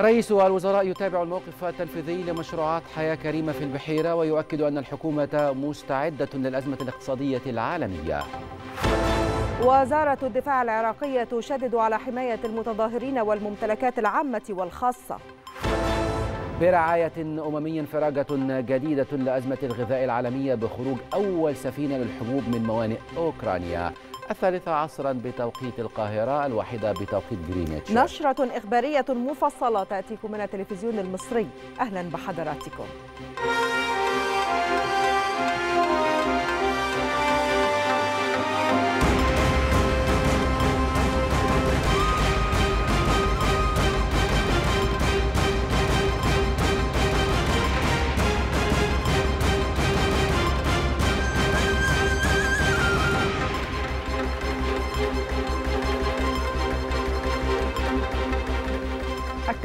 رئيس الوزراء يتابع الموقف التنفيذي لمشروعات حياة كريمة في البحيرة ويؤكد أن الحكومة مستعدة للأزمة الاقتصادية العالمية وزارة الدفاع العراقية تشدد على حماية المتظاهرين والممتلكات العامة والخاصة برعاية أممية فراجة جديدة لأزمة الغذاء العالمية بخروج أول سفينة للحبوب من موانئ أوكرانيا الثالثة عصرا بتوقيت القاهرة الواحدة بتوقيت جرينتش نشرة إخبارية مفصلة تأتيكم من التلفزيون المصري أهلا بحضراتكم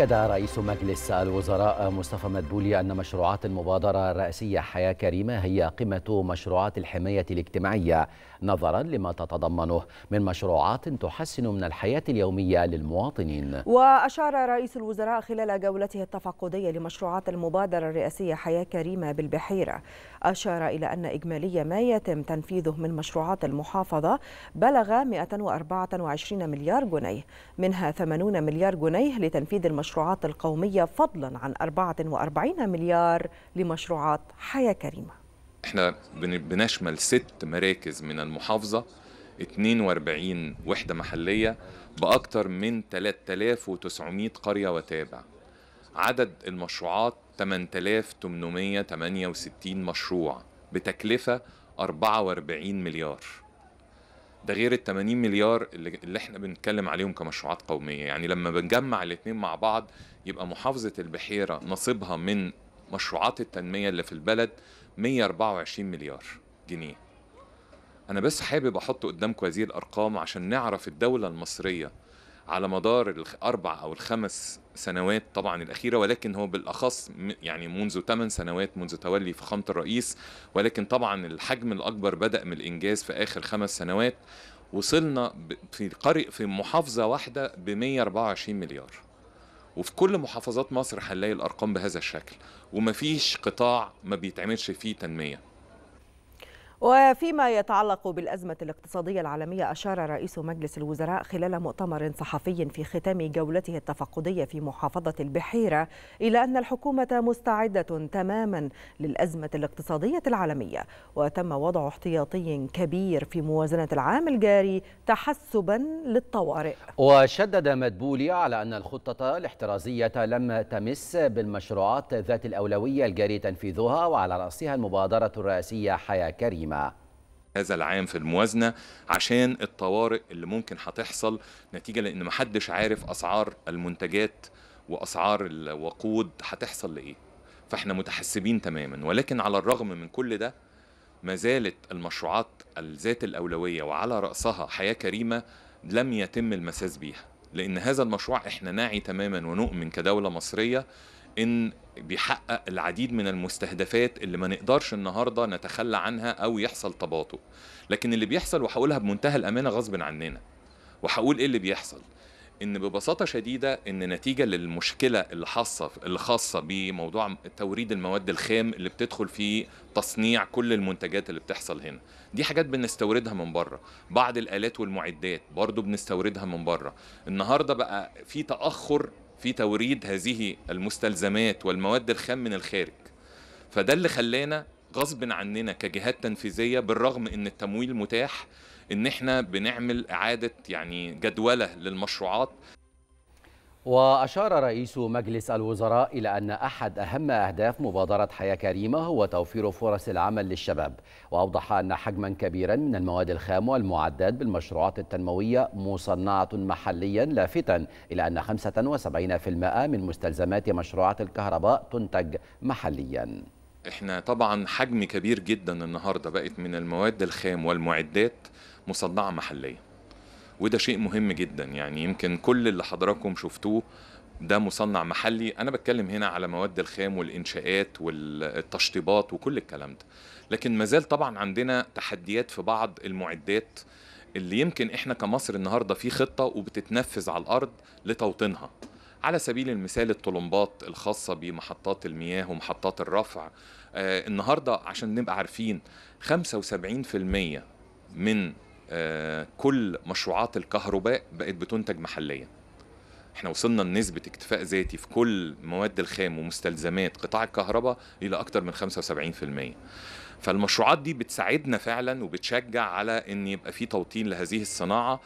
أكد رئيس مجلس الوزراء مصطفى مدبولي أن مشروعات المبادرة الرئاسية حياة كريمة هي قمة مشروعات الحماية الاجتماعية نظرا لما تتضمنه من مشروعات تحسن من الحياة اليومية للمواطنين وأشار رئيس الوزراء خلال جولته التفقدية لمشروعات المبادرة الرئاسية حياة كريمة بالبحيرة أشار إلى أن إجمالي ما يتم تنفيذه من مشروعات المحافظة بلغ 124 مليار جنيه منها 80 مليار جنيه لتنفيذ المشروعات القومية فضلا عن 44 مليار لمشروعات حياة كريمة احنا بنشمل ست مراكز من المحافظه 42 وحده محليه باكثر من 3900 قريه وتابع عدد المشروعات 8868 مشروع بتكلفه 44 مليار ده غير ال 80 مليار اللي احنا بنتكلم عليهم كمشروعات قوميه يعني لما بنجمع الاثنين مع بعض يبقى محافظه البحيره نصيبها من مشروعات التنميه اللي في البلد 124 مليار جنيه أنا بس حابب أحط قدامكم هذه الأرقام عشان نعرف الدولة المصرية على مدار الأربع أو الخمس سنوات طبعا الأخيرة ولكن هو بالأخص يعني منذ ثمان سنوات منذ تولي فخامة الرئيس ولكن طبعا الحجم الأكبر بدأ من الإنجاز في آخر خمس سنوات وصلنا في قرية في محافظة واحدة ب 124 مليار وفي كل محافظات مصر هنلاقي الأرقام بهذا الشكل ومفيش قطاع ما بيتعملش فيه تنميه وفيما يتعلق بالأزمة الاقتصادية العالمية أشار رئيس مجلس الوزراء خلال مؤتمر صحفي في ختام جولته التفقدية في محافظة البحيرة إلى أن الحكومة مستعدة تماما للأزمة الاقتصادية العالمية وتم وضع احتياطي كبير في موازنة العام الجاري تحسبا للطوارئ وشدد مدبولي على أن الخطة الاحترازية لم تمس بالمشروعات ذات الأولوية الجاري تنفيذها وعلى رأسها المبادرة الرئاسية حياة كريمة القادمة هذا العام في الموازنة عشان الطوارئ اللي ممكن هتحصل نتيجة لأن محدش عارف أسعار المنتجات وأسعار الوقود هتحصل لإيه فإحنا متحسبين تماما ولكن على الرغم من كل ده ما زالت المشروعات الذات الأولوية وعلى رأسها حياة كريمة لم يتم المساس بيها لأن هذا المشروع إحنا ناعي تماما ونؤمن كدولة مصرية ان بيحقق العديد من المستهدفات اللي ما نقدرش النهارده نتخلى عنها او يحصل تباطؤ لكن اللي بيحصل وهقولها بمنتهى الامانه غصب عننا وهقول ايه اللي بيحصل ان ببساطه شديده ان نتيجه للمشكله اللي خاصه بموضوع توريد المواد الخام اللي بتدخل في تصنيع كل المنتجات اللي بتحصل هنا دي حاجات بنستوردها من بره بعض الالات والمعدات برضو بنستوردها من بره النهارده بقى في تاخر في توريد هذه المستلزمات والمواد الخام من الخارج فده اللي خلانا غصب عننا كجهات تنفيذيه بالرغم ان التمويل متاح ان احنا بنعمل اعاده يعني جدوله للمشروعات وأشار رئيس مجلس الوزراء إلى أن أحد أهم أهداف مبادرة حياة كريمة هو توفير فرص العمل للشباب وأوضح أن حجما كبيرا من المواد الخام والمعدات بالمشروعات التنموية مصنعة محليا لافتا إلى أن 75% من مستلزمات مشروعات الكهرباء تنتج محليا احنا طبعا حجم كبير جدا النهارده بقت من المواد الخام والمعدات مصنعه محليا وده شيء مهم جدا يعني يمكن كل اللي حضراتكم شفتوه ده مصنع محلي انا بتكلم هنا على مواد الخام والانشاءات والتشطيبات وكل الكلام ده لكن مازال طبعا عندنا تحديات في بعض المعدات اللي يمكن احنا كمصر النهارده في خطه وبتتنفذ على الارض لتوطينها على سبيل المثال الطلمبات الخاصة بمحطات المياه ومحطات الرفع آه النهاردة عشان نبقى عارفين 75% من كل مشروعات الكهرباء بقت بتنتج محليا احنا وصلنا لنسبة اكتفاء ذاتي في كل مواد الخام ومستلزمات قطاع الكهرباء إلى أكتر من 75% فالمشروعات دي بتساعدنا فعلا وبتشجع على ان يبقى في توطين لهذه الصناعه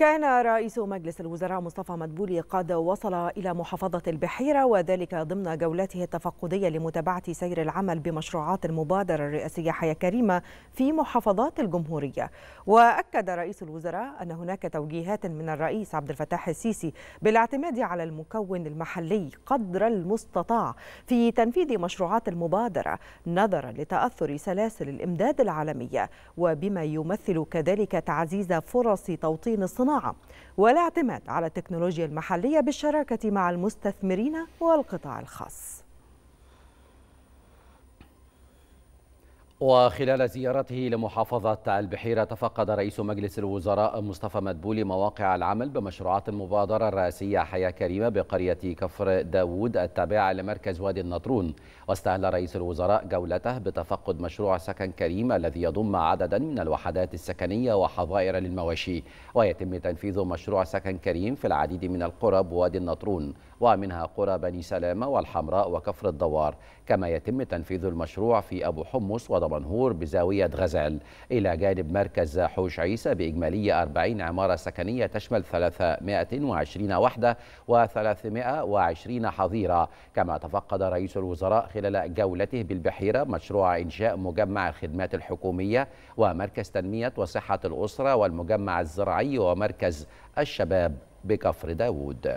كان رئيس مجلس الوزراء مصطفى مدبولي قد وصل إلى محافظة البحيرة وذلك ضمن جولته التفقدية لمتابعة سير العمل بمشروعات المبادرة الرئاسية حياة كريمة في محافظات الجمهورية وأكد رئيس الوزراء أن هناك توجيهات من الرئيس عبد الفتاح السيسي بالاعتماد على المكون المحلي قدر المستطاع في تنفيذ مشروعات المبادرة نظرا لتأثر سلاسل الإمداد العالمية وبما يمثل كذلك تعزيز فرص توطين الصناعة الصناعة والاعتماد على التكنولوجيا المحلية بالشراكة مع المستثمرين والقطاع الخاص وخلال زيارته لمحافظة البحيرة تفقد رئيس مجلس الوزراء مصطفى مدبولي مواقع العمل بمشروعات المبادرة الرئاسية حياة كريمة بقرية كفر داوود التابعة لمركز وادي النطرون واستهل رئيس الوزراء جولته بتفقد مشروع سكن كريم الذي يضم عددا من الوحدات السكنية وحظائر للمواشي ويتم تنفيذ مشروع سكن كريم في العديد من القرى بوادي النطرون ومنها قرى بني سلامة والحمراء وكفر الدوار كما يتم تنفيذ المشروع في أبو حمص ودمنهور بزاوية غزال إلى جانب مركز حوش عيسى بإجمالية 40 عمارة سكنية تشمل 320 وحدة و320 حظيرة كما تفقد رئيس الوزراء خلال جولته بالبحيرة مشروع إنشاء مجمع الخدمات الحكومية ومركز تنمية وصحة الأسرة والمجمع الزراعي ومركز الشباب بكفر داود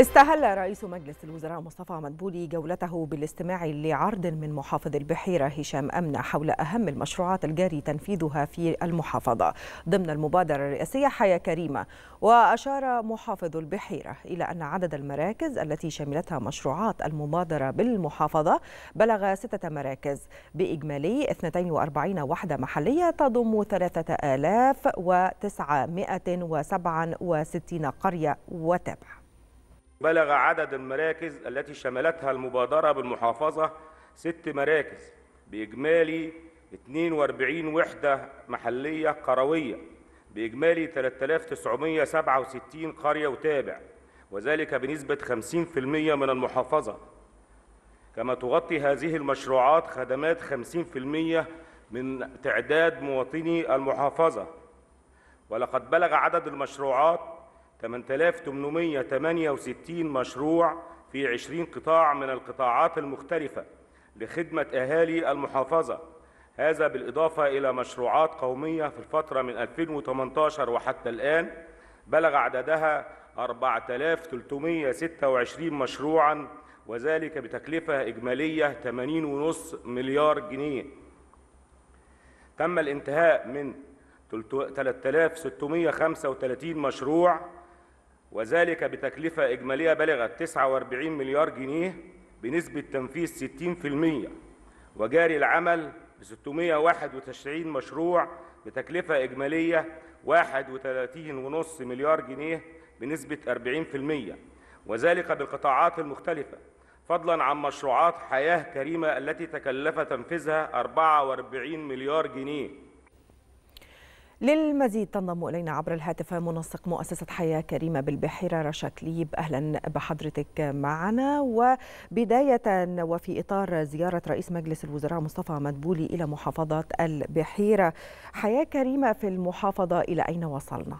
استهل رئيس مجلس الوزراء مصطفى مدبولي جولته بالاستماع لعرض من محافظ البحيرة هشام أمنة حول أهم المشروعات الجاري تنفيذها في المحافظة ضمن المبادرة الرئاسية حياة كريمة وأشار محافظ البحيرة إلى أن عدد المراكز التي شملتها مشروعات المبادرة بالمحافظة بلغ ستة مراكز بإجمالي 42 وحدة محلية تضم 3967 قرية وتابعه بلغ عدد المراكز التي شملتها المبادرة بالمحافظة ست مراكز بإجمالي 42 وحدة محلية قروية بإجمالي 3967 قرية وتابع وذلك بنسبة 50% من المحافظة كما تغطي هذه المشروعات خدمات 50% من تعداد مواطني المحافظة ولقد بلغ عدد المشروعات 8868 مشروع في 20 قطاع من القطاعات المختلفة لخدمة أهالي المحافظة هذا بالإضافة إلى مشروعات قومية في الفترة من 2018 وحتى الآن بلغ عددها 4326 مشروعاً وذلك بتكلفة إجمالية 80.5 مليار جنيه تم الانتهاء من 3635 مشروع وذلك بتكلفة إجمالية بلغت 49 مليار جنيه بنسبة تنفيذ 60% وجاري العمل ب 691 مشروع بتكلفة إجمالية 31.5 مليار جنيه بنسبة 40% وذلك بالقطاعات المختلفة فضلا عن مشروعات حياة كريمة التي تكلف تنفيذها 44 مليار جنيه للمزيد تنضم الينا عبر الهاتف منسق مؤسسه حياه كريمه بالبحيره رشا كليب اهلا بحضرتك معنا وبدايه وفي اطار زياره رئيس مجلس الوزراء مصطفى مدبولي الى محافظه البحيره حياه كريمه في المحافظه الى اين وصلنا؟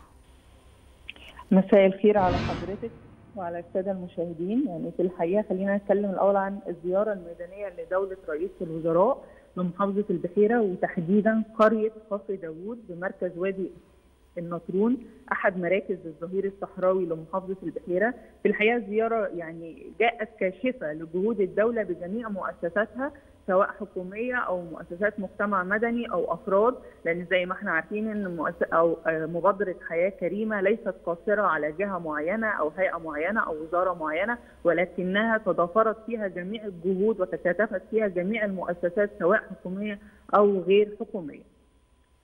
مساء الخير على حضرتك وعلى الساده المشاهدين يعني في الحقيقه خلينا نتكلم الاول عن الزياره الميدانيه لدوله رئيس الوزراء لمحافظة البحيرة وتحديدا قرية قصر داوود بمركز وادي النطرون أحد مراكز الظهير الصحراوي لمحافظة البحيرة في الحقيقة زيارة يعني جاءت كاشفة لجهود الدولة بجميع مؤسساتها سواء حكوميه او مؤسسات مجتمع مدني او افراد لان زي ما احنا عارفين ان مؤس... او آه، مبادره حياه كريمه ليست قاصره على جهه معينه او هيئه معينه او وزاره معينه ولكنها تضافرت فيها جميع الجهود وتكاتفت فيها جميع المؤسسات سواء حكوميه او غير حكوميه.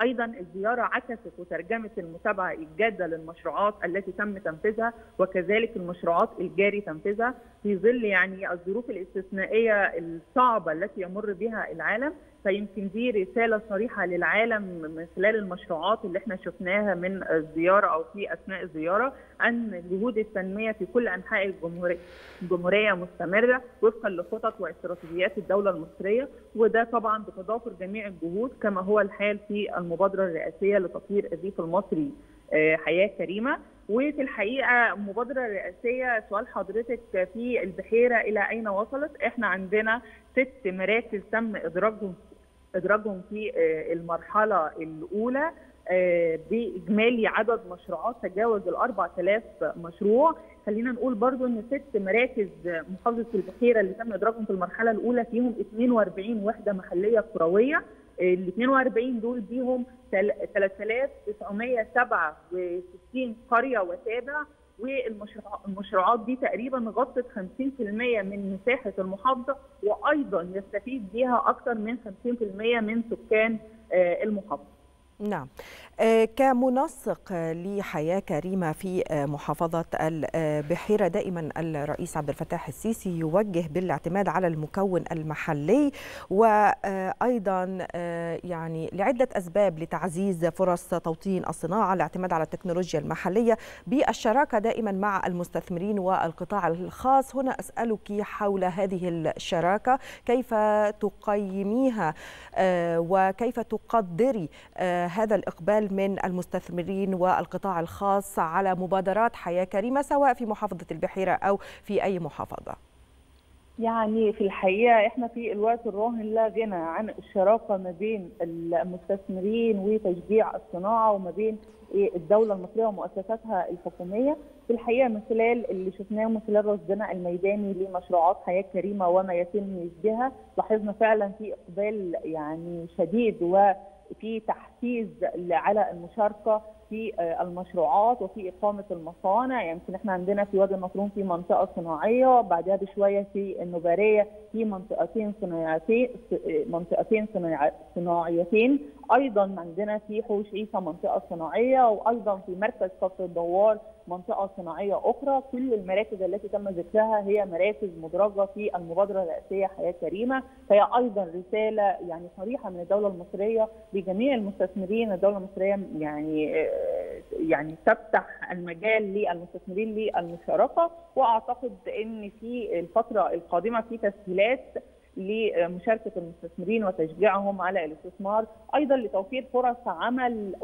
ايضا الزياره عكست وترجمت المتابعه الجاده للمشروعات التي تم تنفيذها وكذلك المشروعات الجاري تنفيذها في ظل يعني الظروف الاستثنائيه الصعبه التي يمر بها العالم فيمكن دي رساله صريحه للعالم من خلال المشروعات اللي احنا شفناها من الزياره او في اثناء الزياره ان جهود التنميه في كل انحاء الجمهوريه الجمهوريه مستمره وفقا لخطط واستراتيجيات الدوله المصريه وده طبعا بتضافر جميع الجهود كما هو الحال في المبادره الرئاسيه لتطوير الريف المصري آه، حياه كريمه وفي الحقيقه مبادره رئاسيه سؤال حضرتك في البحيره الى اين وصلت؟ احنا عندنا ست مراكز تم ادراجهم ادراجهم في آه، المرحله الاولى آه، باجمالي عدد مشروعات تجاوز ال 4000 مشروع خلينا نقول برضو ان ست مراكز محافظه البحيره اللي تم ادراجهم في المرحله الاولى فيهم 42 وحده محليه كرويه ال 42 دول بيهم 3967 قريه وتابع والمشروعات دي تقريبا غطت 50% من مساحه المحافظه وايضا يستفيد بيها اكثر من 50% من سكان آه، المحافظه. نعم آه، كمنسق لحياه كريمه في آه، محافظه البحيره دائما الرئيس عبد الفتاح السيسي يوجه بالاعتماد على المكون المحلي وايضا آه، يعني لعده اسباب لتعزيز فرص توطين الصناعه الاعتماد على التكنولوجيا المحليه بالشراكه دائما مع المستثمرين والقطاع الخاص هنا اسالك حول هذه الشراكه كيف تقيميها وكيف تقدري هذا الاقبال من المستثمرين والقطاع الخاص على مبادرات حياة كريمة سواء في محافظة البحيرة أو في أي محافظة يعني في الحقيقة احنا في الوقت الراهن لا غنى عن الشراكة ما بين المستثمرين وتشجيع الصناعة وما بين الدولة المصرية ومؤسساتها الحكومية في الحقيقة من خلال اللي شفناه من خلال رصدنا الميداني لمشروعات حياة كريمة وما يتم نسبها لاحظنا فعلا في إقبال يعني شديد و في تحفيز على المشاركه في آه، المشروعات وفي اقامه المصانع يعني يمكن يعني احنا عندنا في وادي النطرون في منطقه صناعيه بعدها بشويه في النباريه في منطقتين صناعتين آه، منطقتين صناعيتين ايضا عندنا في حوش عيسى منطقه صناعيه وايضا في مركز كفر الدوار منطقه صناعيه اخرى كل المراكز التي تم ذكرها هي مراكز مدرجه في المبادره الرئاسيه حياه كريمه فهي ايضا رساله يعني صريحه من الدوله المصريه لجميع المستثمرين الدوله المصريه يعني يعني تفتح المجال للمستثمرين للمشاركه واعتقد ان في الفتره القادمه في تسهيلات لمشاركه المستثمرين وتشجيعهم على الاستثمار ايضا لتوفير فرص عمل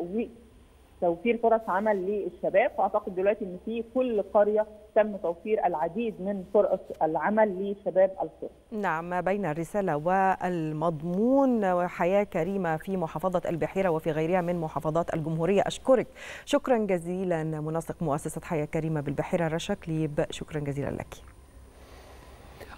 توفير فرص عمل للشباب واعتقد دلوقتي ان في كل قريه تم توفير العديد من فرص العمل لشباب القرى. نعم ما بين الرساله والمضمون وحياه كريمه في محافظه البحيره وفي غيرها من محافظات الجمهوريه اشكرك شكرا جزيلا منسق مؤسسه حياه كريمه بالبحيره رشا كليب شكرا جزيلا لك.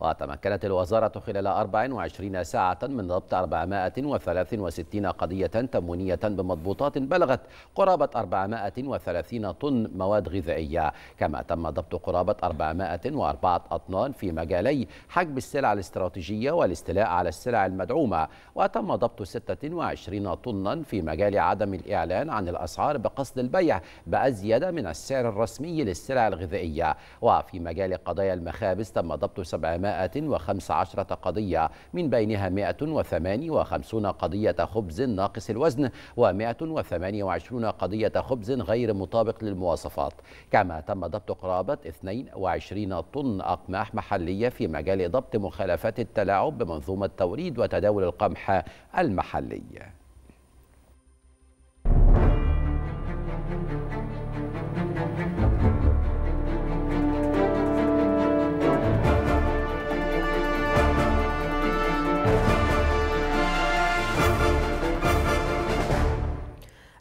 وتمكنت الوزارة خلال 24 ساعة من ضبط 463 قضية تموينية بمضبوطات بلغت قرابة 430 طن مواد غذائية كما تم ضبط قرابة 404 أطنان في مجالي حجب السلع الاستراتيجية والاستيلاء على السلع المدعومة وتم ضبط 26 طنا في مجال عدم الإعلان عن الأسعار بقصد البيع بأزيد من السعر الرسمي للسلع الغذائية وفي مجال قضايا المخابز تم ضبط 700 115 قضية من بينها 158 قضية خبز ناقص الوزن و128 قضية خبز غير مطابق للمواصفات كما تم ضبط قرابة 22 طن أقماح محلية في مجال ضبط مخالفات التلاعب بمنظومة توريد وتداول القمح المحلي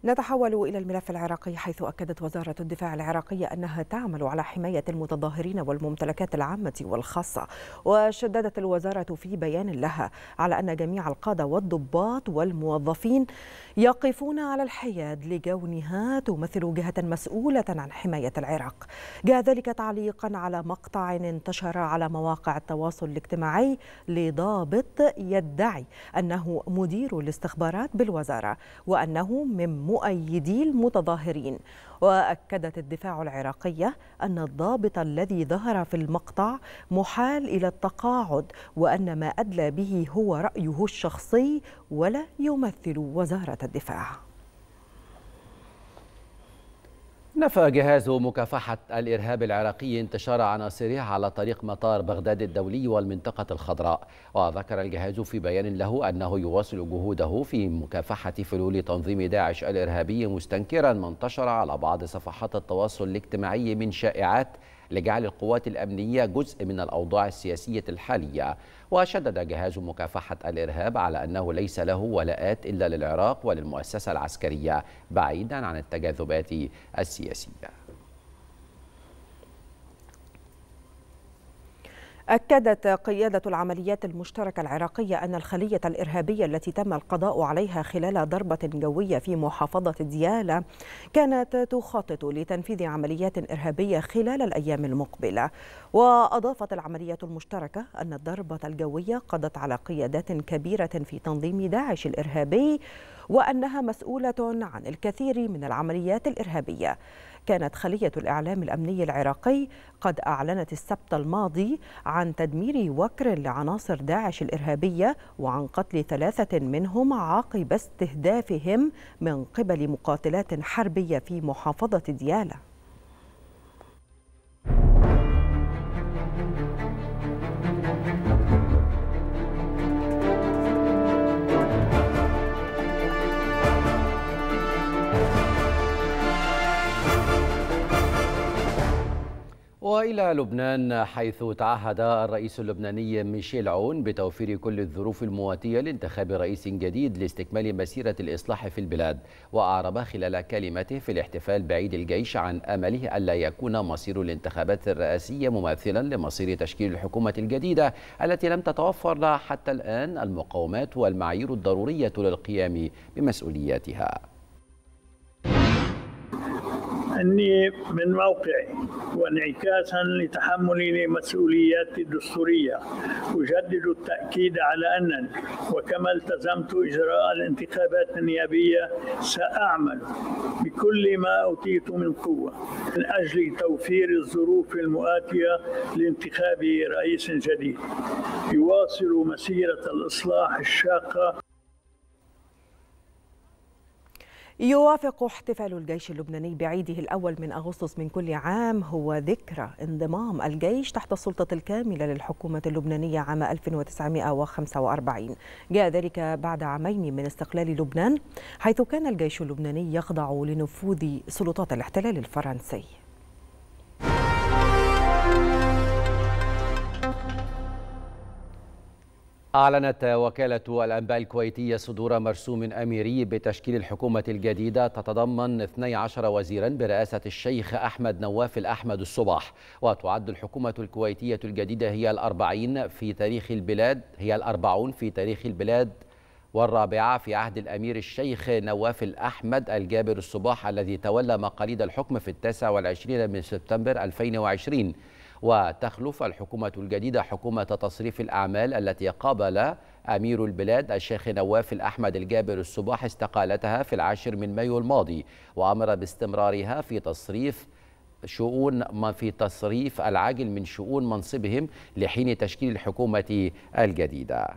نتحول إلى الملف العراقي حيث أكدت وزارة الدفاع العراقية أنها تعمل على حماية المتظاهرين والممتلكات العامة والخاصة وشددت الوزارة في بيان لها على أن جميع القادة والضباط والموظفين يقفون على الحياد لكونها تمثل جهة مسؤولة عن حماية العراق جاء ذلك تعليقا على مقطع انتشر على مواقع التواصل الاجتماعي لضابط يدعي أنه مدير الاستخبارات بالوزارة وأنه من مؤيدي المتظاهرين وأكدت الدفاع العراقية أن الضابط الذي ظهر في المقطع محال إلى التقاعد وأن ما أدلى به هو رأيه الشخصي ولا يمثل وزارة الدفاع نفى جهاز مكافحة الإرهاب العراقي انتشار عناصره على طريق مطار بغداد الدولي والمنطقة الخضراء وذكر الجهاز في بيان له أنه يواصل جهوده في مكافحة فلول تنظيم داعش الإرهابي مستنكرا ما انتشر على بعض صفحات التواصل الاجتماعي من شائعات لجعل القوات الأمنية جزء من الأوضاع السياسية الحالية وشدد جهاز مكافحة الإرهاب على أنه ليس له ولاءات إلا للعراق وللمؤسسة العسكرية بعيدا عن التجاذبات السياسية أكدت قيادة العمليات المشتركة العراقية أن الخلية الإرهابية التي تم القضاء عليها خلال ضربة جوية في محافظة ديالى كانت تخطط لتنفيذ عمليات إرهابية خلال الأيام المقبلة وأضافت العمليات المشتركة أن الضربة الجوية قضت على قيادات كبيرة في تنظيم داعش الإرهابي وأنها مسؤولة عن الكثير من العمليات الإرهابية كانت خلية الإعلام الأمني العراقي قد أعلنت السبت الماضي عن تدمير وكر لعناصر داعش الإرهابية وعن قتل ثلاثة منهم عقب استهدافهم من قبل مقاتلات حربية في محافظة ديالى والى لبنان حيث تعهد الرئيس اللبناني ميشيل عون بتوفير كل الظروف المواتيه لانتخاب رئيس جديد لاستكمال مسيره الاصلاح في البلاد واعرب خلال كلمته في الاحتفال بعيد الجيش عن امله الا يكون مصير الانتخابات الرئاسيه مماثلا لمصير تشكيل الحكومه الجديده التي لم تتوفر لها حتى الان المقومات والمعايير الضروريه للقيام بمسؤولياتها أني من موقعي وانعكاسا لتحملي لمسؤولياتي الدستورية أجدد التأكيد على أنني وكما التزمت إجراء الانتخابات النيابية سأعمل بكل ما أوتيت من قوة من أجل توفير الظروف المؤاتية لانتخاب رئيس جديد يواصل مسيرة الإصلاح الشاقة يوافق احتفال الجيش اللبناني بعيده الأول من أغسطس من كل عام هو ذكرى انضمام الجيش تحت السلطة الكاملة للحكومة اللبنانية عام 1945 جاء ذلك بعد عامين من استقلال لبنان حيث كان الجيش اللبناني يخضع لنفوذ سلطات الاحتلال الفرنسي أعلنت وكالة الأنباء الكويتية صدور مرسوم أميري بتشكيل الحكومة الجديدة تتضمن 12 وزيرا برئاسة الشيخ أحمد نواف الأحمد الصباح وتعد الحكومة الكويتية الجديدة هي الأربعين في تاريخ البلاد هي الأربعون في تاريخ البلاد والرابعة في عهد الأمير الشيخ نواف الأحمد الجابر الصباح الذي تولى مقاليد الحكم في التاسع والعشرين من سبتمبر 2020 وتخلف الحكومة الجديدة حكومة تصريف الأعمال التي قابل أمير البلاد الشيخ نواف الأحمد الجابر الصباح استقالتها في العاشر من مايو الماضي وأمر باستمرارها في تصريف شؤون ما في تصريف العاجل من شؤون منصبهم لحين تشكيل الحكومة الجديدة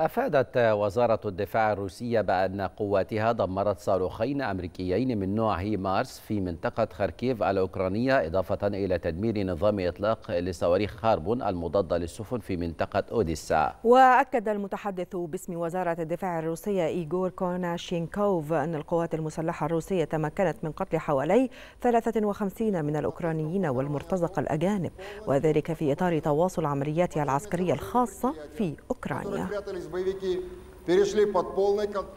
أفادت وزارة الدفاع الروسية بأن قواتها دمرت صاروخين أمريكيين من نوع هيمارس في منطقة خاركيف الأوكرانية إضافة إلى تدمير نظام إطلاق لصواريخ خاربون المضادة للسفن في منطقة أوديسا وأكد المتحدث باسم وزارة الدفاع الروسية إيغور كوناشينكوف أن القوات المسلحة الروسية تمكنت من قتل حوالي 53 من الأوكرانيين والمرتزقة الأجانب وذلك في إطار تواصل عملياتها العسكرية الخاصة في أوكرانيا боевики перешли под полный контроль.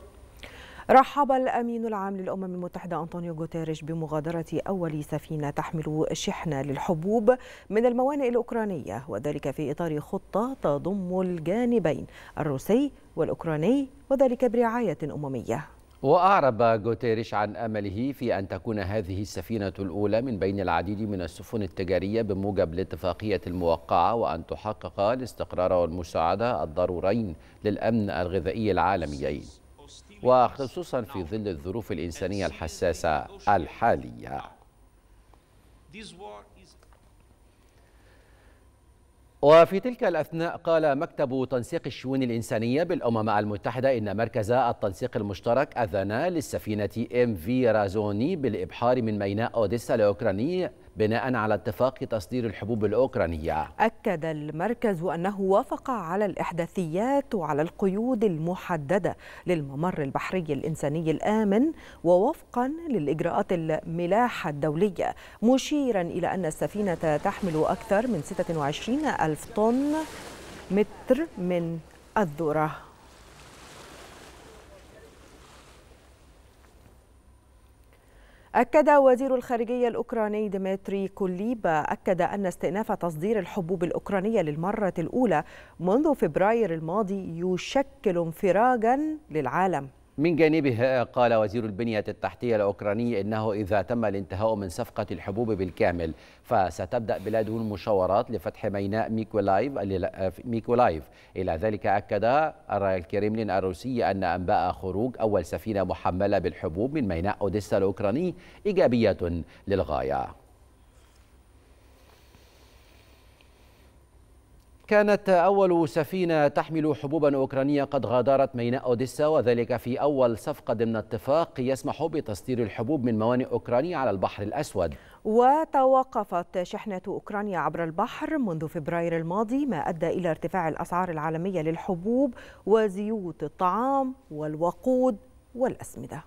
رحب الأمين العام للأمم المتحدة أنطونيو غوتيريش بمغادرة أول سفينة تحمل شحنة للحبوب من الموانئ الأوكرانية وذلك في إطار خطة تضم الجانبين الروسي والأوكراني وذلك برعاية أممية وأعرب غوتيريش عن أمله في أن تكون هذه السفينة الأولى من بين العديد من السفن التجارية بموجب الاتفاقية الموقعة وأن تحقق الاستقرار والمساعدة الضرورين للأمن الغذائي العالميين وخصوصا في ظل الظروف الإنسانية الحساسة الحالية وفي تلك الأثناء قال مكتب تنسيق الشؤون الإنسانية بالأمم المتحدة إن مركز التنسيق المشترك أذن للسفينة ام في رازوني بالإبحار من ميناء أوديسا الأوكراني بناء على اتفاق تصدير الحبوب الأوكرانية أكد المركز أنه وافق على الإحداثيات وعلى القيود المحددة للممر البحري الإنساني الآمن ووفقا للإجراءات الملاحة الدولية مشيرا إلى أن السفينة تحمل أكثر من 26 ألف طن متر من الذره أكد وزير الخارجية الأوكراني ديمتري كوليبا أكد أن استئناف تصدير الحبوب الأوكرانية للمرة الأولى منذ فبراير الماضي يشكل انفراجا للعالم من جانبه قال وزير البنية التحتية الأوكراني إنه إذا تم الانتهاء من صفقة الحبوب بالكامل فستبدأ بلاده المشاورات لفتح ميناء ميكولايف, ميكولايف. إلى ذلك أكد الكريملين الروسي أن أنباء خروج أول سفينة محملة بالحبوب من ميناء أوديسا الأوكراني إيجابية للغاية كانت أول سفينة تحمل حبوبا أوكرانية قد غادرت ميناء أوديسا وذلك في أول صفقة ضمن اتفاق يسمح بتصدير الحبوب من موانئ أوكرانيا على البحر الأسود وتوقفت شحنة أوكرانيا عبر البحر منذ فبراير الماضي ما أدى إلى ارتفاع الأسعار العالمية للحبوب وزيوت الطعام والوقود والأسمدة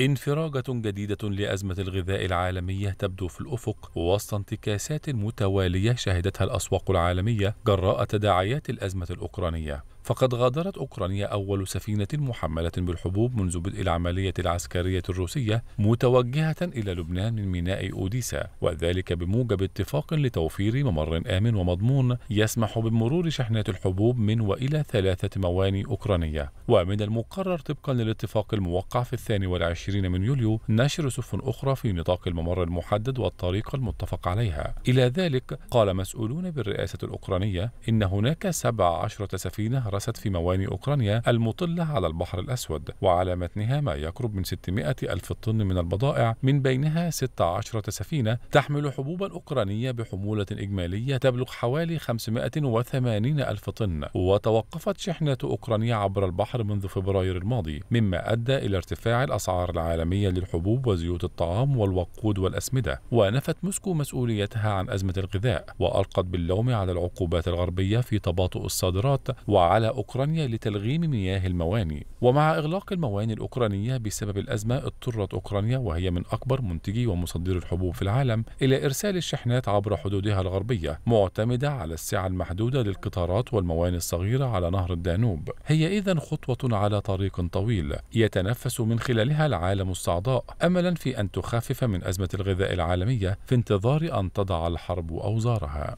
انفراجة جديدة لأزمة الغذاء العالمية تبدو في الأفق وسط انتكاسات متوالية شهدتها الأسواق العالمية جراء تداعيات الأزمة الأوكرانية فقد غادرت أوكرانيا أول سفينة محملة بالحبوب منذ بدء العملية العسكرية الروسية متوجهة إلى لبنان من ميناء أوديسا وذلك بموجب اتفاق لتوفير ممر آمن ومضمون يسمح بمرور شحنات الحبوب من وإلى ثلاثة موانئ أوكرانية ومن المقرر طبقا للاتفاق الموقع في الثاني والعشرين من يوليو نشر سفن أخرى في نطاق الممر المحدد والطريقة المتفق عليها إلى ذلك قال مسؤولون بالرئاسة الأوكرانية إن هناك 17 سفينة تدهرست في مواني أوكرانيا المطلة على البحر الأسود وعلى متنها ما يقرب من 600 ألف طن من البضائع من بينها 16 سفينة تحمل حبوبا أوكرانية بحمولة إجمالية تبلغ حوالي 580 ألف طن وتوقفت شحنة أوكرانيا عبر البحر منذ فبراير الماضي مما أدى إلى ارتفاع الأسعار العالمية للحبوب وزيوت الطعام والوقود والأسمدة ونفت موسكو مسؤوليتها عن أزمة الغذاء وألقت باللوم على العقوبات الغربية في تباطؤ الصادرات وعلى على أوكرانيا لتلغيم مياه المواني ومع إغلاق المواني الأوكرانية بسبب الأزمة اضطرت أوكرانيا وهي من أكبر منتجي ومصدري الحبوب في العالم إلى إرسال الشحنات عبر حدودها الغربية معتمدة على السعة المحدودة للقطارات والمواني الصغيرة على نهر الدانوب هي إذا خطوة على طريق طويل يتنفس من خلالها العالم الصعداء أملا في أن تخفف من أزمة الغذاء العالمية في انتظار أن تضع الحرب أوزارها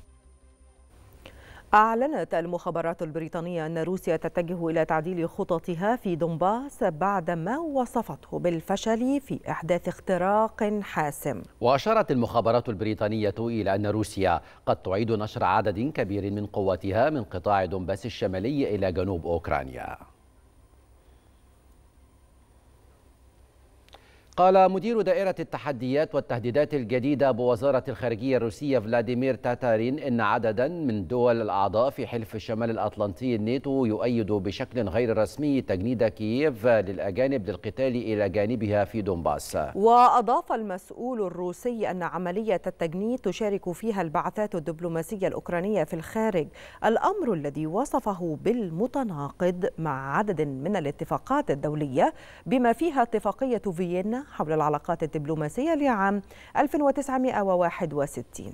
أعلنت المخابرات البريطانية أن روسيا تتجه إلى تعديل خططها في دونباس بعدما وصفته بالفشل في إحداث اختراق حاسم وأشارت المخابرات البريطانية إلى أن روسيا قد تعيد نشر عدد كبير من قواتها من قطاع دونباس الشمالي إلى جنوب أوكرانيا قال مدير دائرة التحديات والتهديدات الجديدة بوزارة الخارجية الروسية فلاديمير تاتارين إن عددا من دول الأعضاء في حلف الشمال الأطلنطي الناتو يؤيد بشكل غير رسمي تجنيد كييف للأجانب للقتال إلى جانبها في دونباس وأضاف المسؤول الروسي أن عملية التجنيد تشارك فيها البعثات الدبلوماسية الأوكرانية في الخارج الأمر الذي وصفه بالمتناقض مع عدد من الاتفاقات الدولية بما فيها اتفاقية فيينا حول العلاقات الدبلوماسية لعام 1961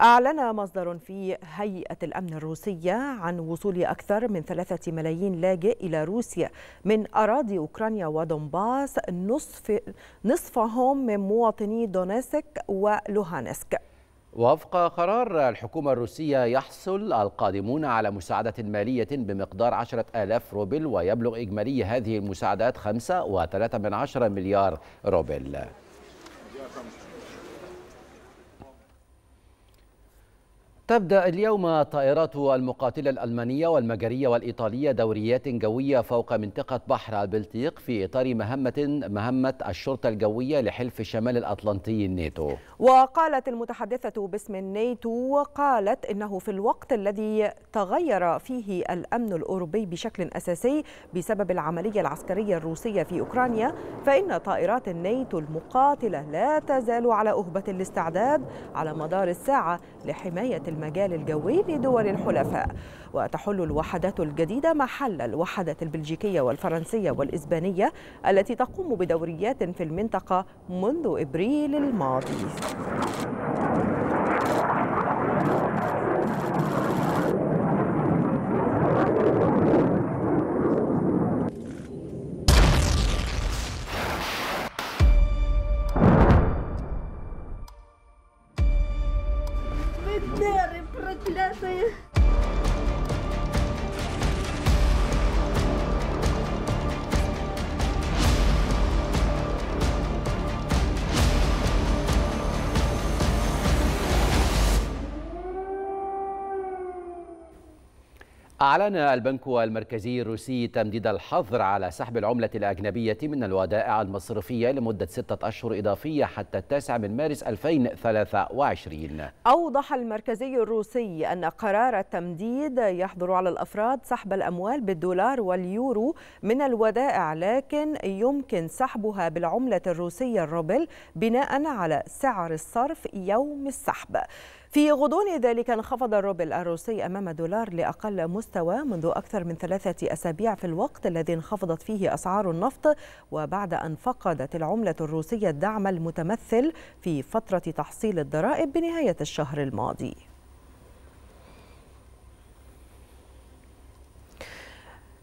أعلن مصدر في هيئة الأمن الروسية عن وصول أكثر من ثلاثة ملايين لاجئ إلى روسيا من أراضي أوكرانيا ودنباس نصف نصفهم من مواطني دونيسك ولوهانسك وفق قرار الحكومة الروسية يحصل القادمون على مساعدة مالية بمقدار 10 آلاف روبل ويبلغ إجمالي هذه المساعدات 5.3 مليار روبل تبدأ اليوم طائرات المقاتلة الألمانية والمجرية والإيطالية دوريات جوية فوق منطقة بحر البلطيق في إطار مهمة مهمة الشرطة الجوية لحلف شمال الأطلنطي الناتو. وقالت المتحدثة باسم الناتو قالت إنه في الوقت الذي تغير فيه الأمن الأوروبي بشكل أساسي بسبب العملية العسكرية الروسية في أوكرانيا فإن طائرات الناتو المقاتلة لا تزال على أهبة الاستعداد على مدار الساعة لحماية المجال الجوي لدول الحلفاء وتحل الوحدات الجديدة محل الوحدات البلجيكية والفرنسية والإسبانية التي تقوم بدوريات في المنطقة منذ إبريل الماضي أعلن البنك المركزي الروسي تمديد الحظر على سحب العملة الأجنبية من الودائع المصرفية لمدة ستة أشهر إضافية حتى التاسع من مارس 2023 أوضح المركزي الروسي أن قرار التمديد يحظر على الأفراد سحب الأموال بالدولار واليورو من الودائع لكن يمكن سحبها بالعملة الروسية الروبل بناء على سعر الصرف يوم السحب في غضون ذلك انخفض الروبل الروسي أمام الدولار لأقل مستوى منذ أكثر من ثلاثة أسابيع في الوقت الذي انخفضت فيه أسعار النفط وبعد أن فقدت العملة الروسية الدعم المتمثل في فترة تحصيل الضرائب بنهاية الشهر الماضي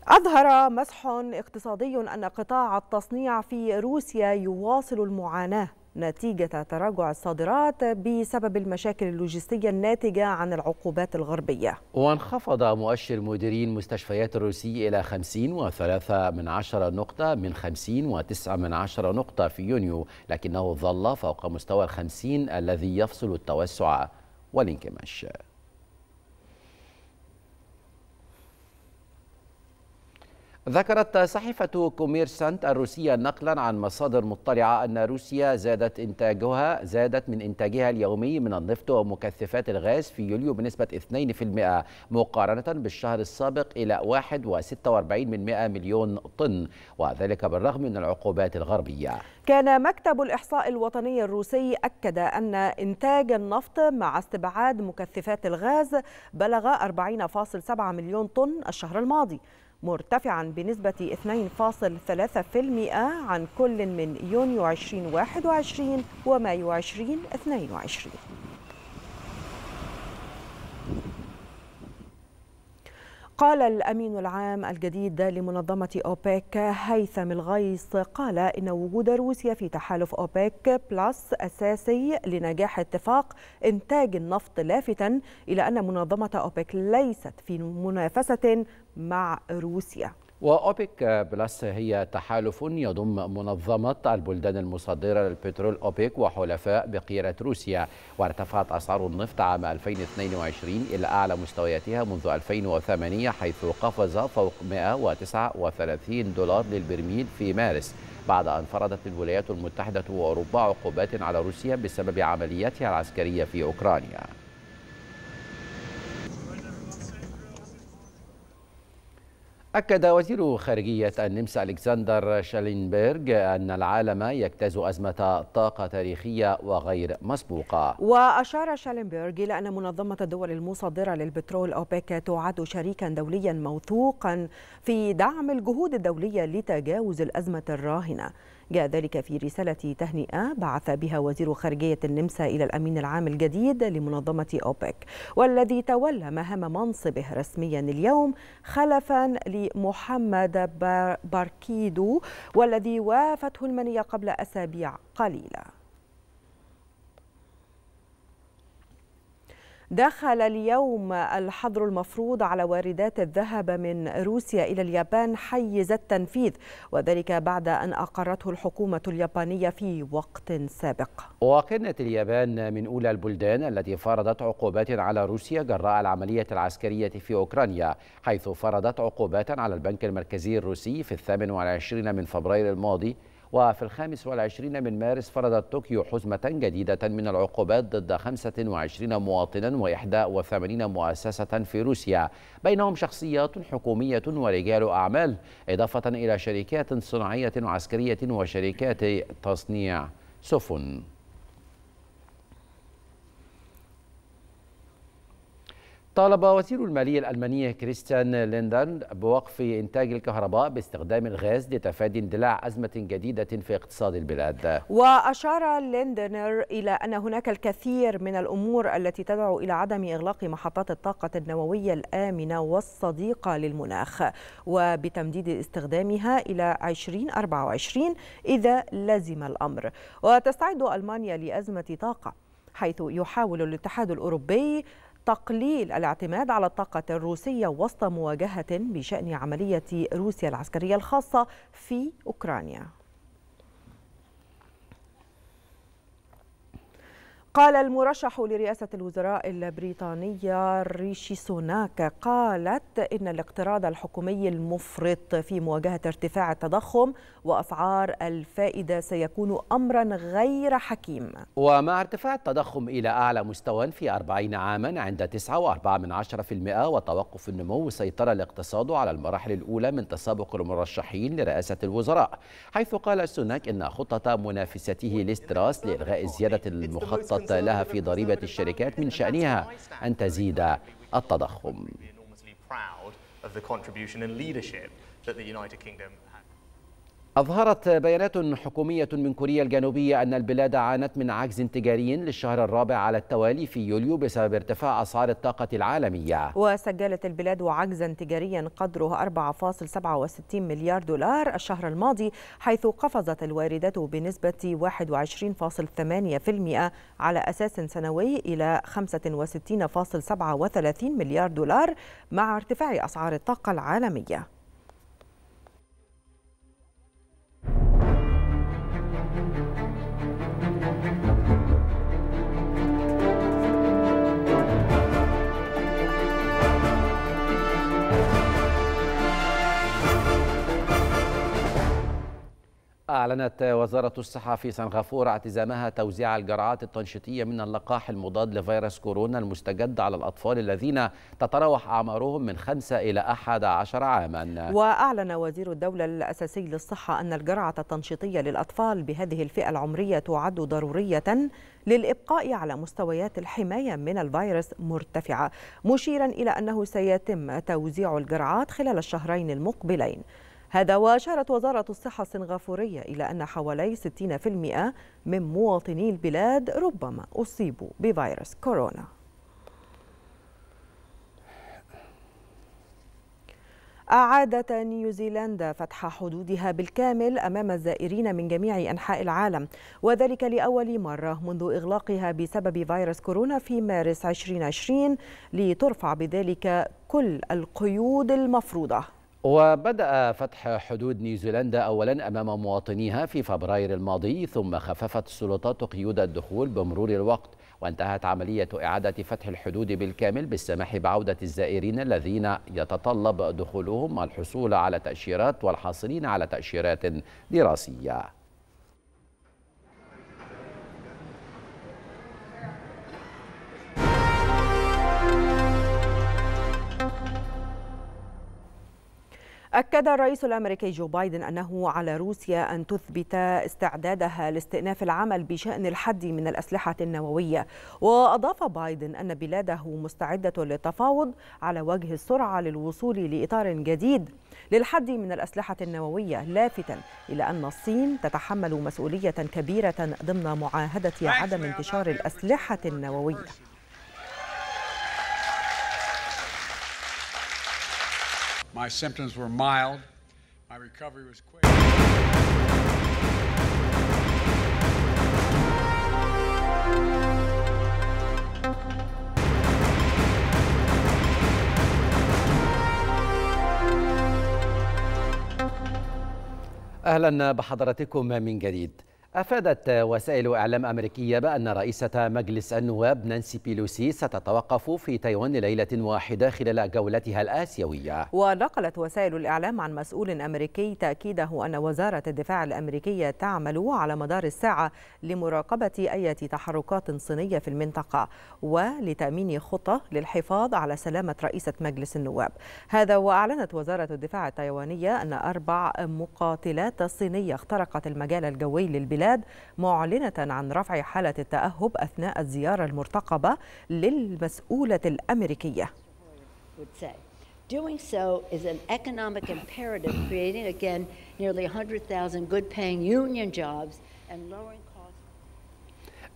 أظهر مسح اقتصادي أن قطاع التصنيع في روسيا يواصل المعاناة نتيجة تراجع الصادرات بسبب المشاكل اللوجستية الناتجة عن العقوبات الغربية وانخفض مؤشر مديرين مستشفيات الروسي إلى 50 وثلاثة من عشرة نقطة من 50 وتسعة من عشرة نقطة في يونيو لكنه ظل فوق مستوى الخمسين الذي يفصل التوسع والانكماش ذكرت صحيفة كوميرسانت الروسية نقلا عن مصادر مطلعة أن روسيا زادت إنتاجها زادت من إنتاجها اليومي من النفط ومكثفات الغاز في يوليو بنسبة 2% مقارنة بالشهر السابق إلى 1.46 مليون طن وذلك بالرغم من العقوبات الغربية كان مكتب الإحصاء الوطني الروسي أكد أن إنتاج النفط مع استبعاد مكثفات الغاز بلغ 40.7 مليون طن الشهر الماضي مرتفعا بنسبة 2.3% عن كل من يونيو 2021 ومايو 2022 قال الأمين العام الجديد لمنظمة أوبيك هيثم الغيص قال إن وجود روسيا في تحالف أوبيك بلس أساسي لنجاح اتفاق إنتاج النفط لافتا إلى أن منظمة أوبيك ليست في منافسة مع روسيا وأوبك بلس هي تحالف يضم منظمة البلدان المصدرة للبترول أوبك وحلفاء بقيرة روسيا وارتفعت أسعار النفط عام 2022 إلى أعلى مستوياتها منذ 2008 حيث قفز فوق 139 دولار للبرميل في مارس بعد أن فرضت الولايات المتحدة وأوروبا عقوبات على روسيا بسبب عملياتها العسكرية في أوكرانيا أكد وزير خارجية النمسا ألكسندر شالينبرغ أن العالم يجتاز أزمة طاقة تاريخية وغير مسبوقة وأشار شالينبرغ إلى أن منظمة الدول المصدرة للبترول أوبيك تعد شريكا دوليا موثوقا في دعم الجهود الدولية لتجاوز الأزمة الراهنة جاء ذلك في رسالة تهنئة بعث بها وزير خارجية النمسا إلى الأمين العام الجديد لمنظمة أوبك والذي تولى مهام منصبه رسميا اليوم خلفا لمحمد باركيدو والذي وافته المنية قبل أسابيع قليلة دخل اليوم الحظر المفروض على واردات الذهب من روسيا إلى اليابان حيز التنفيذ وذلك بعد أن أقرته الحكومة اليابانية في وقت سابق وقنت اليابان من أولى البلدان التي فرضت عقوبات على روسيا جراء العملية العسكرية في أوكرانيا حيث فرضت عقوبات على البنك المركزي الروسي في الثامن والعشرين من فبراير الماضي وفي الخامس والعشرين من مارس فرضت طوكيو حزمة جديدة من العقوبات ضد 25 مواطنا و81 مؤسسة في روسيا بينهم شخصيات حكومية ورجال أعمال إضافة إلى شركات صناعية وعسكرية وشركات تصنيع سفن طالب وزير المالية الألمانية كريستيان ليندن بوقف إنتاج الكهرباء باستخدام الغاز لتفادي اندلاع أزمة جديدة في اقتصاد البلاد وأشار ليندنر إلى أن هناك الكثير من الأمور التي تدعو إلى عدم إغلاق محطات الطاقة النووية الآمنة والصديقة للمناخ وبتمديد استخدامها إلى 2024 إذا لزم الأمر وتستعد ألمانيا لأزمة طاقة حيث يحاول الاتحاد الأوروبي تقليل الاعتماد على الطاقة الروسية وسط مواجهة بشأن عملية روسيا العسكرية الخاصة في أوكرانيا قال المرشح لرئاسة الوزراء البريطانية ريشي سوناك قالت إن الاقتراض الحكومي المفرط في مواجهة ارتفاع التضخم وأسعار الفائدة سيكون أمرا غير حكيم ومع ارتفاع التضخم إلى أعلى مستوى في 40 عاما عند 9.4% وتوقف النمو سيطر الاقتصاد على المراحل الأولى من تسابق المرشحين لرئاسة الوزراء حيث قال سوناك إن خطة منافسته ليستراس لإلغاء زيادة المخطط الضغط لها في ضريبة الشركات من شأنها أن تزيد التضخم. أظهرت بيانات حكومية من كوريا الجنوبية أن البلاد عانت من عجز تجاري للشهر الرابع على التوالي في يوليو بسبب ارتفاع أسعار الطاقة العالمية وسجلت البلاد عجزا تجاريا قدره 4.67 مليار دولار الشهر الماضي حيث قفزت الواردات بنسبة 21.8% على أساس سنوي إلى 65.37 مليار دولار مع ارتفاع أسعار الطاقة العالمية أعلنت وزارة الصحة في سنغافورة اعتزامها توزيع الجرعات التنشيطية من اللقاح المضاد لفيروس كورونا المستجد على الأطفال الذين تتراوح أعمارهم من 5 إلى 11 عاما وأعلن وزير الدولة الأساسي للصحة أن الجرعة التنشيطية للأطفال بهذه الفئة العمرية تعد ضرورية للإبقاء على مستويات الحماية من الفيروس مرتفعة مشيرا إلى أنه سيتم توزيع الجرعات خلال الشهرين المقبلين هذا وأشارت وزارة الصحة السنغافورية إلى أن حوالي 60% من مواطني البلاد ربما أصيبوا بفيروس كورونا أعادت نيوزيلندا فتح حدودها بالكامل أمام الزائرين من جميع أنحاء العالم وذلك لأول مرة منذ إغلاقها بسبب فيروس كورونا في مارس 2020 لترفع بذلك كل القيود المفروضة وبدأ فتح حدود نيوزيلندا أولا أمام مواطنيها في فبراير الماضي ثم خففت السلطات قيود الدخول بمرور الوقت وانتهت عملية إعادة فتح الحدود بالكامل بالسماح بعودة الزائرين الذين يتطلب دخولهم الحصول على تأشيرات والحاصلين على تأشيرات دراسية أكد الرئيس الأمريكي جو بايدن أنه على روسيا أن تثبت استعدادها لاستئناف العمل بشأن الحد من الأسلحة النووية وأضاف بايدن أن بلاده مستعدة للتفاوض على وجه السرعة للوصول لإطار جديد للحد من الأسلحة النووية لافتا إلى أن الصين تتحمل مسؤولية كبيرة ضمن معاهدة عدم انتشار الأسلحة النووية My symptoms were mild. My recovery was quick. اهلا بحضراتكم من جديد أفادت وسائل إعلام أمريكية بأن رئيسة مجلس النواب نانسي بيلوسي ستتوقف في تايوان ليلة واحدة خلال جولتها الآسيوية ونقلت وسائل الإعلام عن مسؤول أمريكي تأكيده أن وزارة الدفاع الأمريكية تعمل على مدار الساعة لمراقبة أي تحركات صينية في المنطقة ولتأمين خطة للحفاظ على سلامة رئيسة مجلس النواب هذا وأعلنت وزارة الدفاع التايوانية أن أربع مقاتلات صينية اخترقت المجال الجوي للبلاد البلاد معلنة عن رفع حالة التأهب أثناء الزيارة المرتقبة للمسؤولة الأمريكية. Doing so is an economic imperative, creating again nearly 100,000 good paying union jobs and lowering.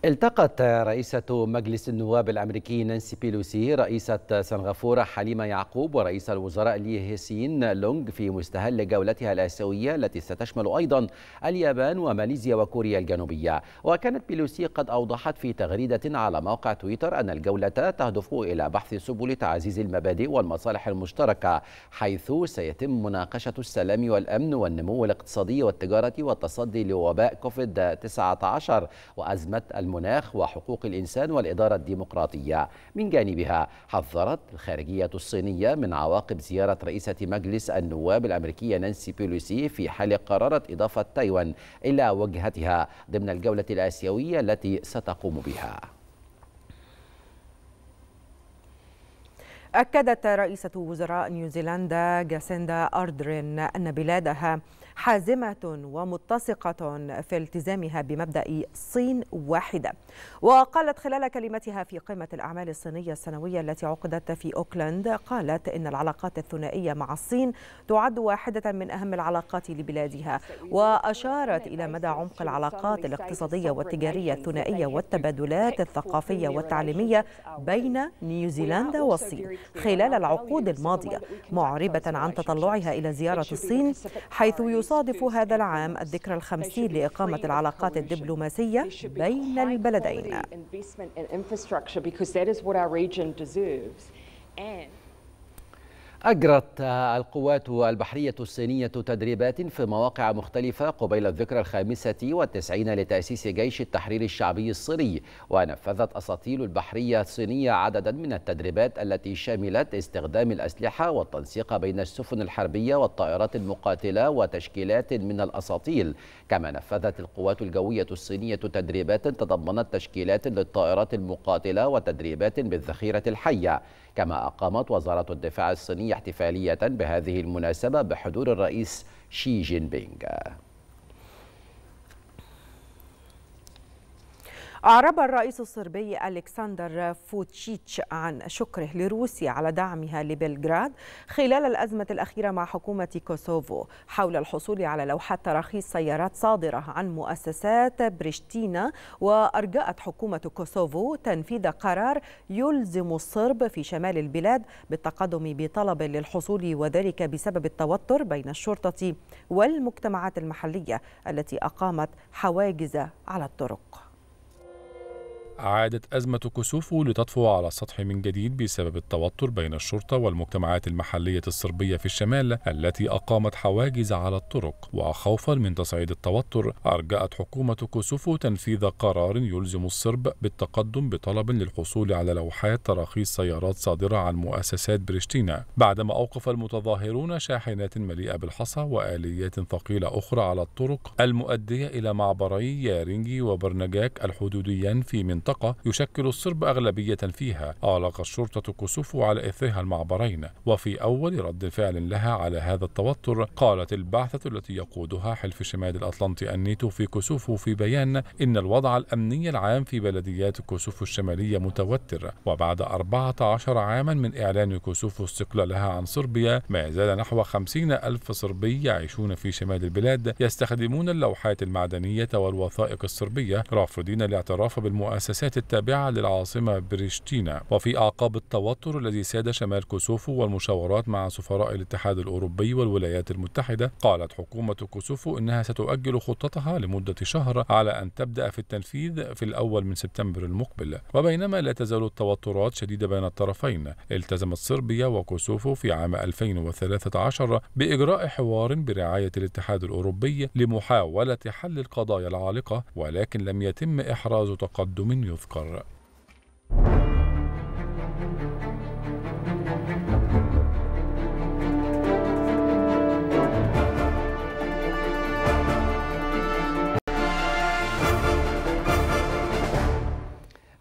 التقت رئيسة مجلس النواب الأمريكي نانسي بيلوسي رئيسة سنغافورة حليمة يعقوب ورئيس الوزراء لي هيسين لونغ في مستهل جولتها الآسيوية التي ستشمل أيضا اليابان وماليزيا وكوريا الجنوبية وكانت بيلوسي قد أوضحت في تغريدة على موقع تويتر أن الجولة تهدف إلى بحث سبل تعزيز المبادئ والمصالح المشتركة حيث سيتم مناقشة السلام والأمن والنمو الاقتصادي والتجارة والتصدي لوباء كوفيد 19 وأزمة المناخ وحقوق الإنسان والإدارة الديمقراطية من جانبها حذرت الخارجية الصينية من عواقب زيارة رئيسة مجلس النواب الأمريكية نانسي بيلوسي في حال قررت إضافة تايوان إلى وجهتها ضمن الجولة الآسيوية التي ستقوم بها أكدت رئيسة وزراء نيوزيلندا جاسيندا أردرين أن بلادها حازمة ومتسقة في التزامها بمبدأ صين واحدة وقالت خلال كلمتها في قمة الأعمال الصينية السنوية التي عقدت في أوكلاند قالت إن العلاقات الثنائية مع الصين تعد واحدة من أهم العلاقات لبلادها وأشارت إلى مدى عمق العلاقات الاقتصادية والتجارية الثنائية والتبادلات الثقافية والتعليمية بين نيوزيلندا والصين خلال العقود الماضية معربة عن تطلعها إلى زيارة الصين حيث يصادف هذا العام الذكرى الخمسين لإقامة العلاقات الدبلوماسية بين البلدين. أجرت القوات البحرية الصينية تدريبات في مواقع مختلفة قبيل الذكرى الخامسة والتسعين لتأسيس جيش التحرير الشعبي الصيني ونفذت أساطيل البحرية الصينية عددا من التدريبات التي شملت استخدام الأسلحة والتنسيق بين السفن الحربية والطائرات المقاتلة وتشكيلات من الأساطيل كما نفذت القوات الجوية الصينية تدريبات تضمنت تشكيلات للطائرات المقاتلة وتدريبات بالذخيرة الحية كما أقامت وزارة الدفاع الصينية احتفالية بهذه المناسبة بحضور الرئيس شي جين بينغ أعرب الرئيس الصربي ألكسندر فوتشيتش عن شكره لروسيا على دعمها لبلغراد خلال الأزمة الأخيرة مع حكومة كوسوفو حول الحصول على لوحات تراخيص سيارات صادرة عن مؤسسات بريشتينا وأرجأت حكومة كوسوفو تنفيذ قرار يلزم الصرب في شمال البلاد بالتقدم بطلب للحصول وذلك بسبب التوتر بين الشرطة والمجتمعات المحلية التي أقامت حواجز على الطرق عادت أزمة كوسوفو لتطفو على السطح من جديد بسبب التوتر بين الشرطة والمجتمعات المحلية الصربية في الشمال التي أقامت حواجز على الطرق وخوفا من تصعيد التوتر أرجأت حكومة كوسوفو تنفيذ قرار يلزم الصرب بالتقدم بطلب للحصول على لوحات تراخيص سيارات صادرة عن مؤسسات بريشتينا بعدما أوقف المتظاهرون شاحنات مليئة بالحصى وآليات ثقيلة أخرى على الطرق المؤدية إلى معبري يارينجي وبرنجاك الحدوديان في منطقة المنطقة يشكل الصرب أغلبية فيها أغلق الشرطة كوسوفو على إثرها المعبرين وفي أول رد فعل لها على هذا التوتر قالت البعثة التي يقودها حلف شمال الأطلنطي النيتو في كوسوفو في بيان إن الوضع الأمني العام في بلديات كوسوفو الشمالية متوتر وبعد 14 عاما من إعلان كوسوفو استقلالها عن صربيا ما زال نحو 50 ألف صربي يعيشون في شمال البلاد يستخدمون اللوحات المعدنية والوثائق الصربية رافضين الاعتراف بالمؤسسة المؤسسات التابعة للعاصمة بريشتينا وفي أعقاب التوتر الذي ساد شمال كوسوفو والمشاورات مع سفراء الاتحاد الأوروبي والولايات المتحدة قالت حكومة كوسوفو إنها ستؤجل خطتها لمدة شهر على أن تبدأ في التنفيذ في الأول من سبتمبر المقبل وبينما لا تزال التوترات شديدة بين الطرفين التزمت صربيا وكوسوفو في عام 2013 بإجراء حوار برعاية الاتحاد الأوروبي لمحاولة حل القضايا العالقة ولكن لم يتم إحراز تقدم يذكر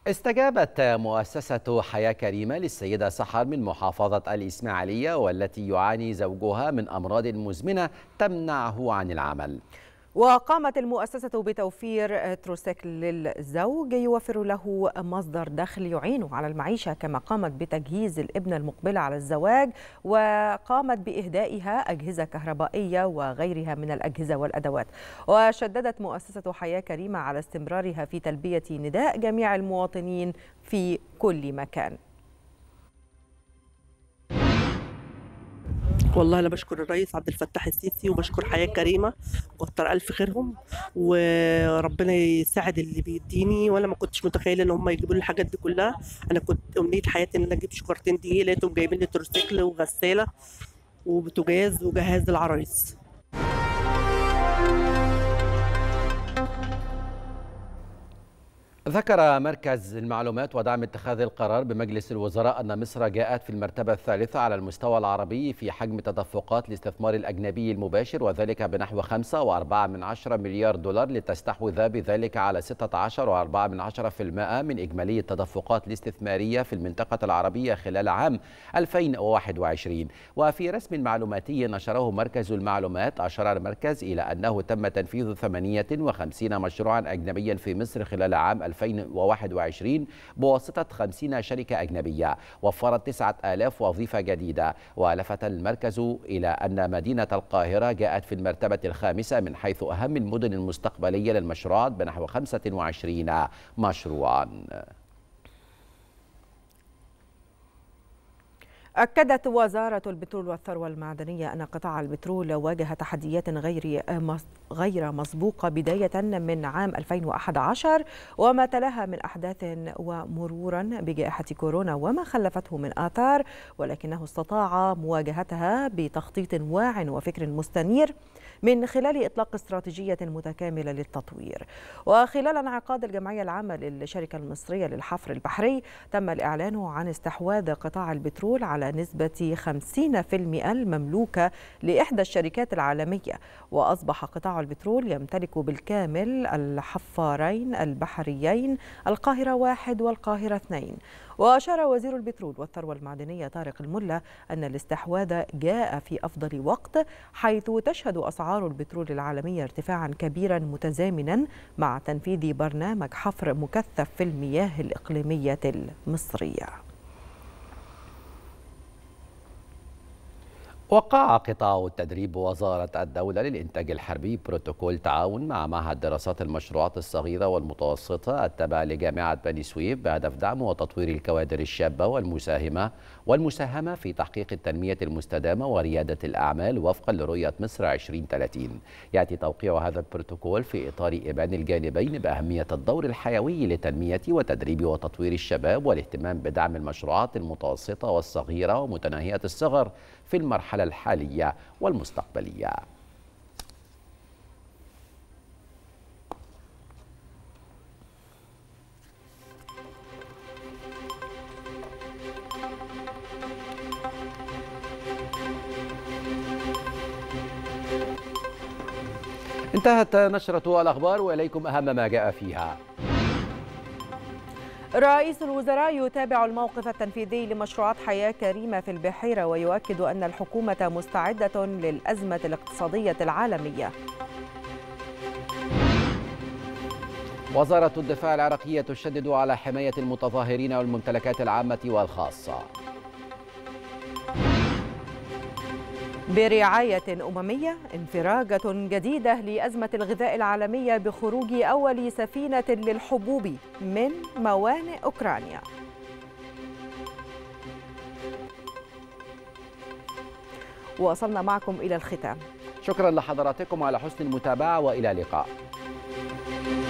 استجابت مؤسسة حياة كريمة للسيدة سحر من محافظة الإسماعيلية والتي يعاني زوجها من أمراض مزمنة تمنعه عن العمل وقامت المؤسسة بتوفير تروسيك للزوج يوفر له مصدر دخل يعينه على المعيشة كما قامت بتجهيز الابنة المقبلة على الزواج وقامت بإهدائها أجهزة كهربائية وغيرها من الأجهزة والأدوات وشددت مؤسسة حياة كريمة على استمرارها في تلبية نداء جميع المواطنين في كل مكان والله انا بشكر الرئيس عبد الفتاح السيسي وبشكر حياه كريمه كتر الف خيرهم وربنا يساعد اللي بيديني وانا ما كنتش متخيله ان هم يجيبوا لي الحاجات دي كلها انا كنت امنيه حياتي ان انا اجيب شكرتين دي لقيتهم جايبين لي تروسيكل وغساله وبتجاز وجهاز العرايس ذكر مركز المعلومات ودعم اتخاذ القرار بمجلس الوزراء أن مصر جاءت في المرتبة الثالثة على المستوى العربي في حجم تدفقات الاستثمار الأجنبي المباشر وذلك بنحو 5.4 من مليار دولار لتستحوذ بذلك على 16.4 من في المائة من إجمالي التدفقات الاستثمارية في المنطقة العربية خلال عام 2021 وفي رسم معلوماتي نشره مركز المعلومات أشار المركز إلى أنه تم تنفيذ 58 مشروعا أجنبيا في مصر خلال عام 2021 بواسطة 50 شركة أجنبية وفرت 9000 وظيفة جديدة ولفت المركز إلى أن مدينة القاهرة جاءت في المرتبة الخامسة من حيث أهم المدن المستقبلية للمشروعات بنحو 25 مشروعا أكدت وزارة البترول والثروة المعدنية أن قطاع البترول واجه تحديات غير غير مسبوقة بداية من عام 2011 وما تلاها من أحداث ومرورا بجائحة كورونا وما خلفته من آثار ولكنه استطاع مواجهتها بتخطيط واع وفكر مستنير من خلال إطلاق استراتيجية متكاملة للتطوير وخلال انعقاد الجمعية العامة للشركة المصرية للحفر البحري تم الإعلان عن استحواذ قطاع البترول على نسبة 50% المملوكة لإحدى الشركات العالمية وأصبح قطاع البترول يمتلك بالكامل الحفارين البحريين القاهرة واحد والقاهرة اثنين وأشار وزير البترول والثروة المعدنية طارق الملا أن الاستحواذ جاء في أفضل وقت حيث تشهد أسعار البترول العالمية ارتفاعا كبيرا متزامنا مع تنفيذ برنامج حفر مكثف في المياه الإقليمية المصرية وقع قطاع التدريب وزارة الدولة للإنتاج الحربي بروتوكول تعاون مع معهد دراسات المشروعات الصغيرة والمتوسطة التابع لجامعة بني سويف بهدف دعم وتطوير الكوادر الشابة والمساهمة والمساهمة في تحقيق التنمية المستدامة وريادة الأعمال وفقا لرؤية مصر 2030 يأتي توقيع هذا البروتوكول في إطار إبان الجانبين بأهمية الدور الحيوي لتنمية وتدريب وتطوير الشباب والاهتمام بدعم المشروعات المتوسطة والصغيرة ومتناهية الصغر في المرحلة المرحلة الحالية والمستقبلية انتهت نشرة الأخبار وإليكم أهم ما جاء فيها رئيس الوزراء يتابع الموقف التنفيذي لمشروعات حياة كريمة في البحيرة ويؤكد أن الحكومة مستعدة للأزمة الاقتصادية العالمية وزارة الدفاع العراقية تشدد على حماية المتظاهرين والممتلكات العامة والخاصة برعاية أممية انفراجة جديدة لأزمة الغذاء العالمية بخروج أول سفينة للحبوب من موانئ أوكرانيا وصلنا معكم إلى الختام شكرا لحضراتكم على حسن المتابعة وإلى اللقاء